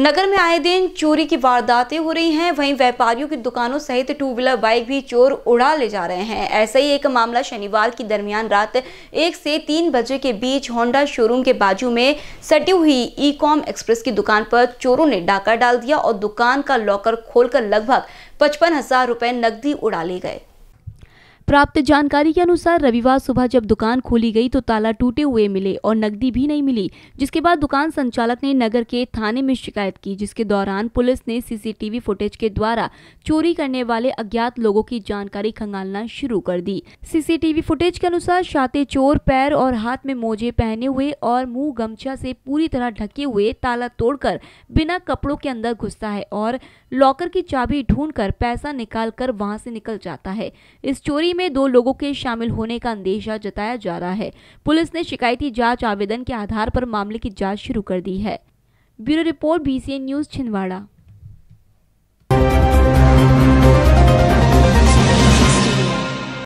नगर में आए दिन चोरी की वारदातें हो रही हैं वहीं व्यापारियों की दुकानों सहित टू व्हीलर बाइक भी चोर उड़ा ले जा रहे हैं ऐसा ही एक मामला शनिवार की दरमियान रात एक से तीन बजे के बीच होंडा शोरूम के बाजू में सटी हुई ई कॉम एक्सप्रेस की दुकान पर चोरों ने डाका डाल दिया और दुकान का लॉकर खोलकर लगभग पचपन हजार रुपए नकदी उड़ा ले गए प्राप्त जानकारी के अनुसार रविवार सुबह जब दुकान खोली गई तो ताला टूटे हुए मिले और नकदी भी नहीं मिली जिसके बाद दुकान संचालक ने नगर के थाने में शिकायत की जिसके दौरान पुलिस ने सीसीटीवी फुटेज के द्वारा चोरी करने वाले अज्ञात लोगों की जानकारी खंगालना शुरू कर दी सीसीटीवी फुटेज के अनुसार शाते चोर पैर और हाथ में मोजे पहने हुए और मुंह गमछा से पूरी तरह ढके हुए ताला तोड़कर बिना कपड़ों के अंदर घुसता है और लॉकर की चाबी ढूंढकर पैसा निकाल कर वहां से निकल जाता है इस चोरी में दो लोगों के शामिल होने का अंदेशा जताया जा रहा है पुलिस ने शिकायती जांच आवेदन के आधार पर मामले की जांच शुरू कर दी है bureau report BCN news Chhindwara